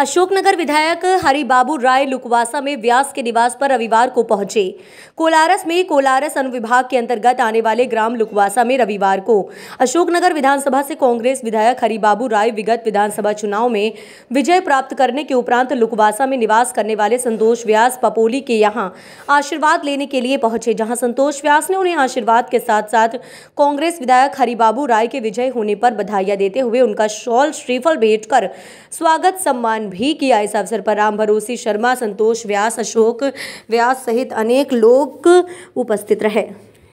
अशोकनगर विधायक हरिबाबू राय लुकवासा में व्यास के निवास पर रविवार को पहुंचे कोलारस में कोलारस अनुविभाग के अंतर्गत आने वाले ग्राम लुकवासा में रविवार को अशोकनगर विधानसभा से कांग्रेस विधायक हरिबाबू राय विगत विधानसभा चुनाव में विजय प्राप्त करने के उपरांत लुकवासा में निवास करने वाले संतोष व्यास पपोली के यहाँ आशीर्वाद लेने के लिए पहुंचे जहाँ संतोष व्यास ने उन्हें आशीर्वाद के साथ साथ कांग्रेस विधायक हरिबाबू राय के विजय होने पर बधाइयाँ देते हुए उनका शॉल श्रीफल भेंट स्वागत सम्मान भी किया इस अवसर पर राम भरोसी शर्मा संतोष व्यास अशोक व्यास सहित अनेक लोग उपस्थित रहे